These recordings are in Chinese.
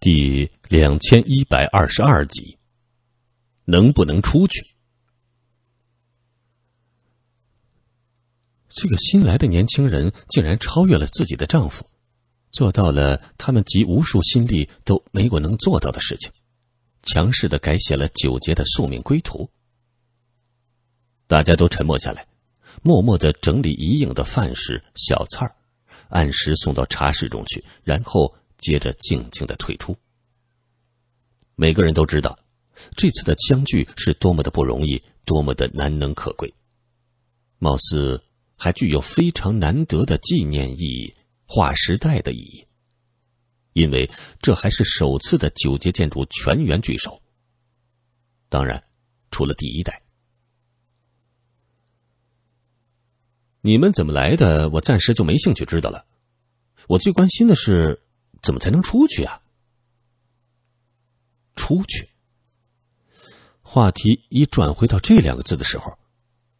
第两千一百二十二集，能不能出去？这个新来的年轻人竟然超越了自己的丈夫，做到了他们集无数心力都没过能做到的事情，强势的改写了九节的宿命归途。大家都沉默下来，默默的整理一应的饭食小菜儿，按时送到茶室中去，然后。接着，静静的退出。每个人都知道，这次的相聚是多么的不容易，多么的难能可贵，貌似还具有非常难得的纪念意义、划时代的意义，因为这还是首次的九阶建筑全员聚首。当然，除了第一代。你们怎么来的？我暂时就没兴趣知道了。我最关心的是。怎么才能出去啊？出去。话题一转回到这两个字的时候，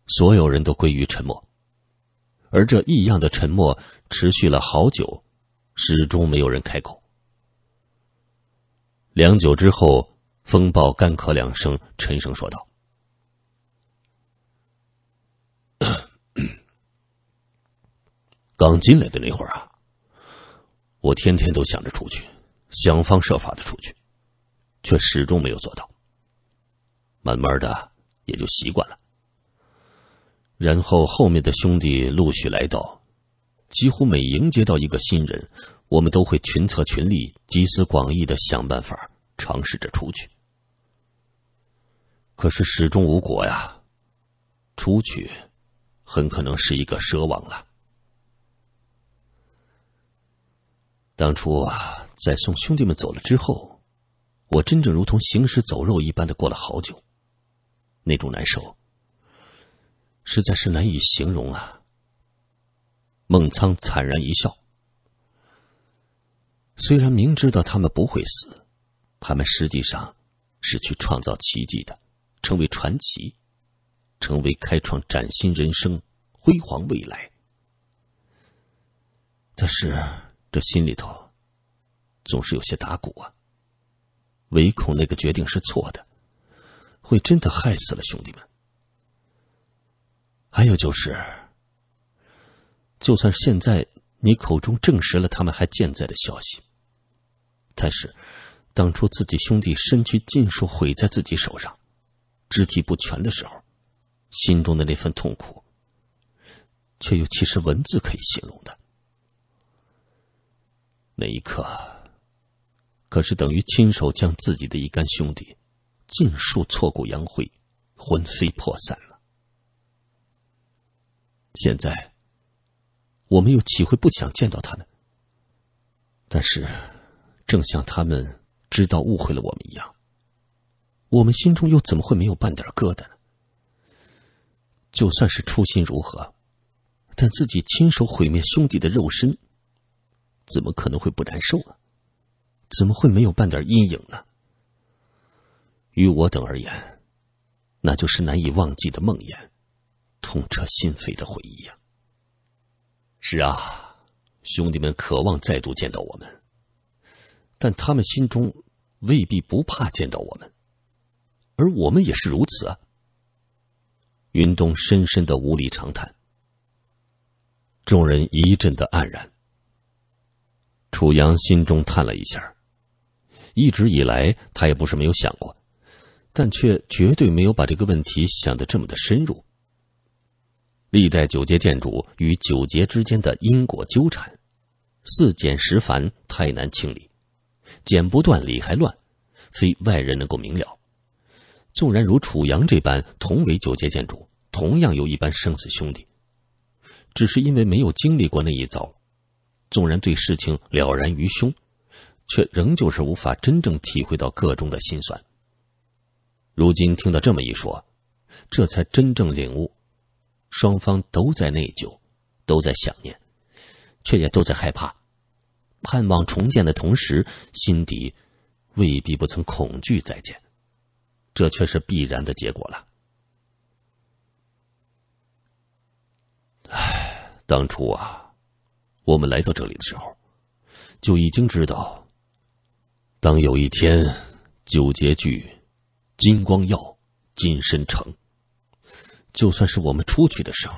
所有人都归于沉默，而这异样的沉默持续了好久，始终没有人开口。良久之后，风暴干咳两声，沉声说道：“ 刚进来的那会儿啊。”我天天都想着出去，想方设法的出去，却始终没有做到。慢慢的也就习惯了。然后后面的兄弟陆续来到，几乎每迎接到一个新人，我们都会群策群力、集思广益的想办法尝试着出去。可是始终无果呀，出去很可能是一个奢望了。当初啊，在送兄弟们走了之后，我真正如同行尸走肉一般的过了好久，那种难受实在是难以形容啊。孟苍惨然一笑，虽然明知道他们不会死，他们实际上是去创造奇迹的，成为传奇，成为开创崭新人生、辉煌未来，但是。这心里头，总是有些打鼓啊，唯恐那个决定是错的，会真的害死了兄弟们。还有就是，就算现在你口中证实了他们还健在的消息，但是当初自己兄弟身躯尽数毁在自己手上，肢体不全的时候，心中的那份痛苦，却又岂是文字可以形容的？那一刻，可是等于亲手将自己的一干兄弟，尽数挫骨扬灰，魂飞魄散了。现在，我们又岂会不想见到他们？但是，正像他们知道误会了我们一样，我们心中又怎么会没有半点疙瘩呢？就算是初心如何，但自己亲手毁灭兄弟的肉身。怎么可能会不难受呢？怎么会没有半点阴影呢？于我等而言，那就是难以忘记的梦魇，痛彻心扉的回忆呀。是啊，兄弟们渴望再度见到我们，但他们心中未必不怕见到我们，而我们也是如此啊。云东深深的无力长叹，众人一阵的黯然。楚阳心中叹了一下，一直以来他也不是没有想过，但却绝对没有把这个问题想得这么的深入。历代九阶剑主与九阶之间的因果纠缠，似简实繁，太难清理，剪不断理还乱，非外人能够明了。纵然如楚阳这般，同为九阶剑主，同样有一般生死兄弟，只是因为没有经历过那一遭。纵然对事情了然于胸，却仍旧是无法真正体会到各中的心酸。如今听到这么一说，这才真正领悟：双方都在内疚，都在想念，却也都在害怕。盼望重建的同时，心底未必不曾恐惧再见，这却是必然的结果了。唉，当初啊。我们来到这里的时候，就已经知道。当有一天九节聚，金光耀，金身成，就算是我们出去的时候，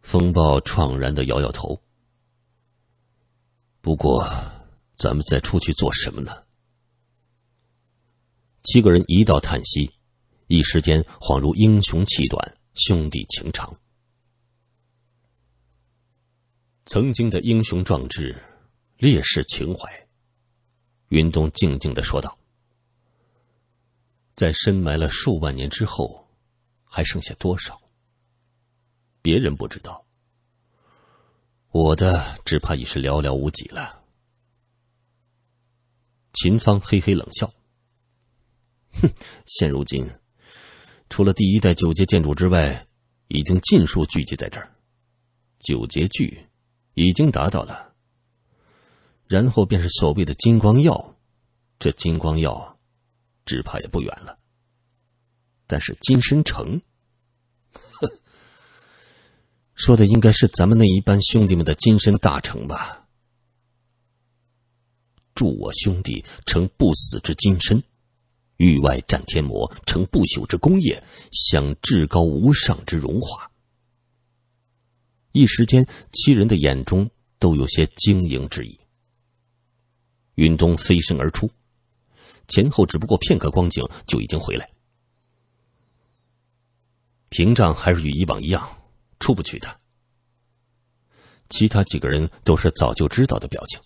风暴怆然的摇摇头。不过，咱们再出去做什么呢？七个人一道叹息，一时间恍如英雄气短，兄弟情长。曾经的英雄壮志，烈士情怀，云东静静的说道：“在深埋了数万年之后，还剩下多少？别人不知道，我的只怕已是寥寥无几了。”秦芳嘿嘿冷笑：“哼，现如今，除了第一代九阶建筑之外，已经尽数聚集在这儿，九阶巨。”已经达到了，然后便是所谓的金光耀，这金光耀，只怕也不远了。但是金身城 说的应该是咱们那一班兄弟们的金身大成吧。助我兄弟成不死之金身，域外战天魔成不朽之功业，享至高无上之荣华。一时间，七人的眼中都有些晶莹之意。云东飞身而出，前后只不过片刻光景，就已经回来。屏障还是与以往一样，出不去的。其他几个人都是早就知道的表情。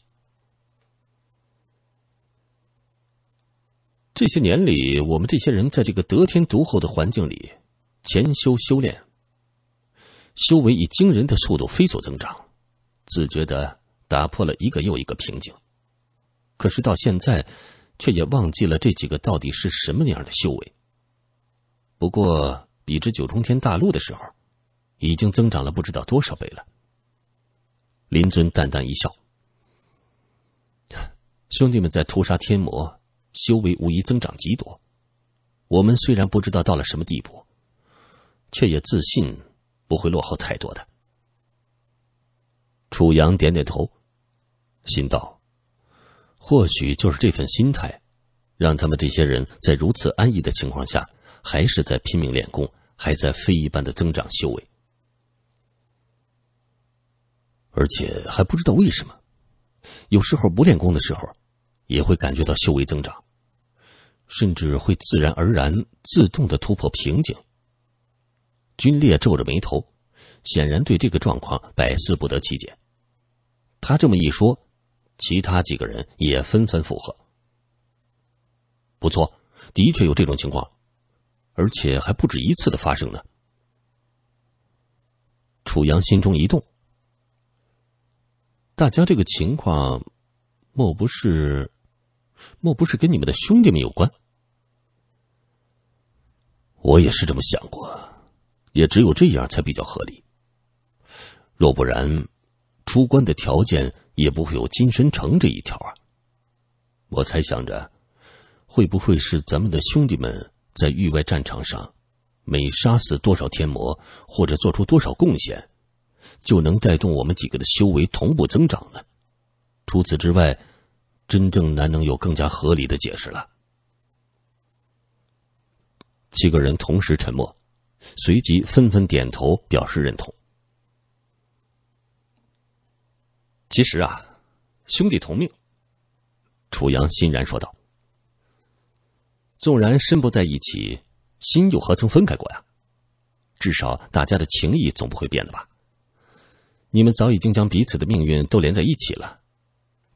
这些年里，我们这些人在这个得天独厚的环境里潜修修炼。修为以惊人的速度飞速增长，自觉的打破了一个又一个瓶颈。可是到现在，却也忘记了这几个到底是什么样的修为。不过比之九重天大陆的时候，已经增长了不知道多少倍了。林尊淡淡一笑：“兄弟们在屠杀天魔，修为无疑增长极多。我们虽然不知道到了什么地步，却也自信。”不会落后太多的。楚阳点点头，心道：或许就是这份心态，让他们这些人在如此安逸的情况下，还是在拼命练功，还在飞一般的增长修为。而且还不知道为什么，有时候不练功的时候，也会感觉到修为增长，甚至会自然而然、自动的突破瓶颈。军烈皱着眉头，显然对这个状况百思不得其解。他这么一说，其他几个人也纷纷附和。不错，的确有这种情况，而且还不止一次的发生呢。楚阳心中一动，大家这个情况，莫不是，莫不是跟你们的兄弟们有关？我也是这么想过。也只有这样才比较合理。若不然，出关的条件也不会有金身城这一条啊。我猜想着，会不会是咱们的兄弟们在域外战场上，每杀死多少天魔或者做出多少贡献，就能带动我们几个的修为同步增长呢？除此之外，真正难能有更加合理的解释了。七个人同时沉默。随即纷纷点头表示认同。其实啊，兄弟同命。楚阳欣然说道：“纵然身不在一起，心又何曾分开过呀？至少大家的情谊总不会变的吧？你们早已经将彼此的命运都连在一起了，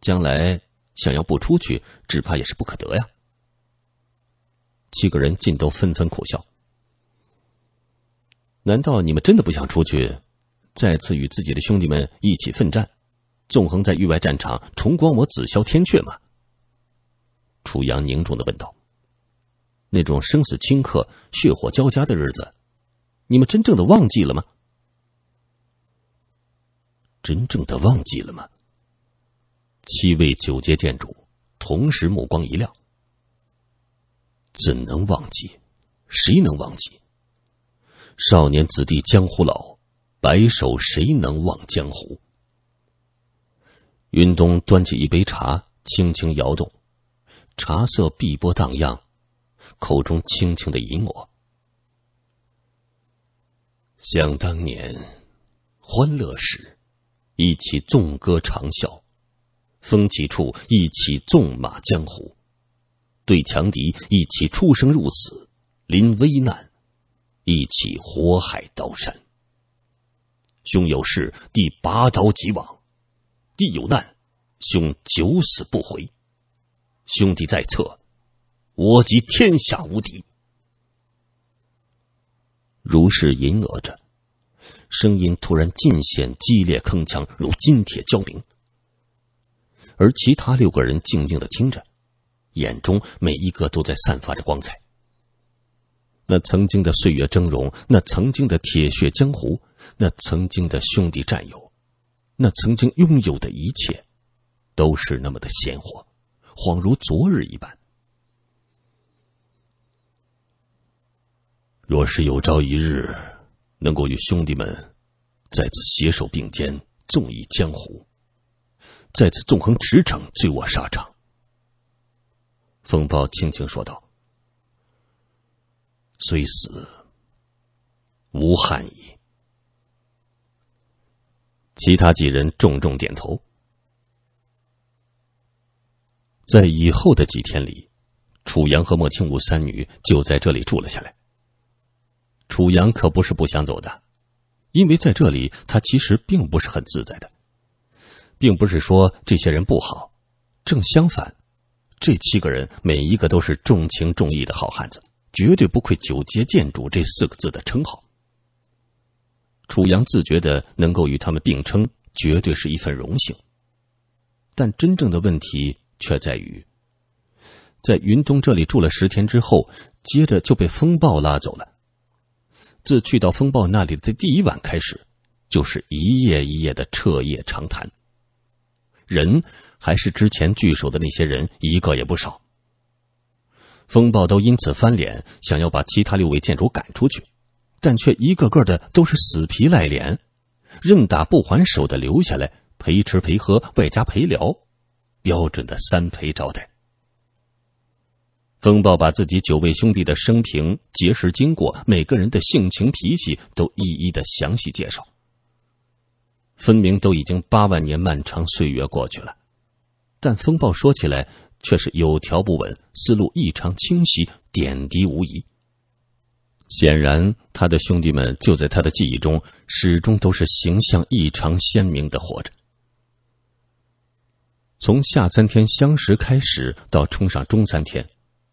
将来想要不出去，只怕也是不可得呀。”七个人尽都纷纷苦笑。难道你们真的不想出去，再次与自己的兄弟们一起奋战，纵横在域外战场，重光我紫霄天阙吗？楚阳凝重的问道：“那种生死顷刻、血火交加的日子，你们真正的忘记了吗？真正的忘记了吗？”七位九阶剑主同时目光一亮：“怎能忘记？谁能忘记？”少年子弟江湖老，白首谁能忘江湖？云东端起一杯茶，轻轻摇动，茶色碧波荡漾，口中轻轻的一抹。想当年，欢乐时，一起纵歌长啸，风起处一起纵马江湖，对强敌一起出生入死，临危难。一起火海刀山，兄有事，弟拔刀即往；弟有难，兄九死不回。兄弟在侧，我即天下无敌。如是吟额着，声音突然尽显激烈铿锵，如金铁交鸣。而其他六个人静静的听着，眼中每一个都在散发着光彩。那曾经的岁月峥嵘，那曾经的铁血江湖，那曾经的兄弟战友，那曾经拥有的一切，都是那么的鲜活，恍如昨日一般。若是有朝一日能够与兄弟们再次携手并肩，纵意江湖，再次纵横驰骋，醉卧沙场，风暴轻轻说道。虽死无憾矣。其他几人重重点头。在以后的几天里，楚阳和莫青武三女就在这里住了下来。楚阳可不是不想走的，因为在这里他其实并不是很自在的，并不是说这些人不好，正相反，这七个人每一个都是重情重义的好汉子。绝对不愧“九阶剑主”这四个字的称号。楚阳自觉的能够与他们并称，绝对是一份荣幸。但真正的问题却在于，在云东这里住了十天之后，接着就被风暴拉走了。自去到风暴那里的第一晚开始，就是一夜一夜的彻夜长谈。人还是之前聚首的那些人，一个也不少。风暴都因此翻脸，想要把其他六位剑主赶出去，但却一个个的都是死皮赖脸，任打不还手的留下来陪吃陪喝，外加陪聊，标准的三陪招待。风暴把自己九位兄弟的生平、结识经过、每个人的性情脾气都一一的详细介绍。分明都已经八万年漫长岁月过去了，但风暴说起来。却是有条不紊，思路异常清晰，点滴无疑。显然，他的兄弟们就在他的记忆中，始终都是形象异常鲜明的活着。从下三天相识开始，到冲上中三天，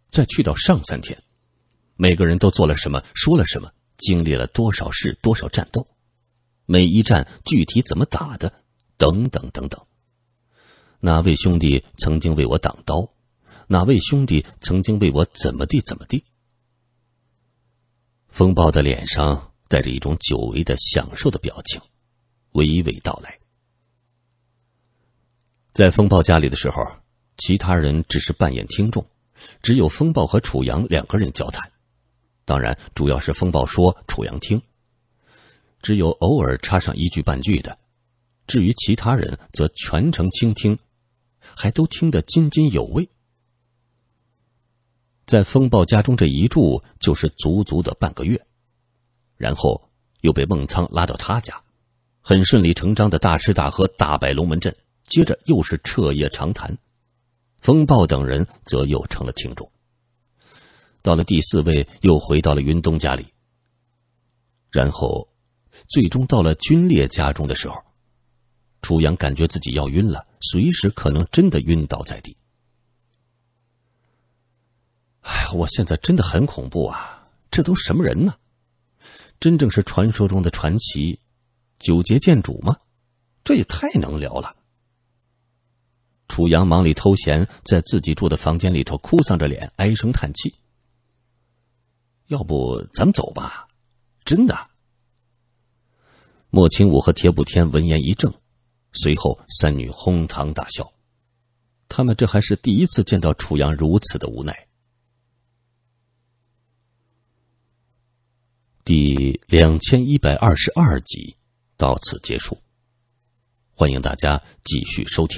再去到上三天，每个人都做了什么，说了什么，经历了多少事，多少战斗，每一战具体怎么打的，等等等等。哪位兄弟曾经为我挡刀？哪位兄弟曾经为我怎么地怎么地？风暴的脸上带着一种久违的享受的表情，娓娓道来。在风暴家里的时候，其他人只是扮演听众，只有风暴和楚阳两个人交谈，当然主要是风暴说，楚阳听。只有偶尔插上一句半句的，至于其他人则全程倾听。还都听得津津有味，在风暴家中这一住就是足足的半个月，然后又被孟苍拉到他家，很顺理成章的大吃大喝，大摆龙门阵，接着又是彻夜长谈，风暴等人则又成了听众。到了第四位，又回到了云东家里，然后，最终到了军烈家中的时候，楚阳感觉自己要晕了。随时可能真的晕倒在地。哎，我现在真的很恐怖啊！这都什么人呢？真正是传说中的传奇九劫剑主吗？这也太能聊了。楚阳忙里偷闲，在自己住的房间里头哭丧着脸，唉声叹气。要不咱们走吧？真的。莫清武和铁补天闻言一怔。随后，三女哄堂大笑，他们这还是第一次见到楚阳如此的无奈。第两千一百二十二集到此结束，欢迎大家继续收听。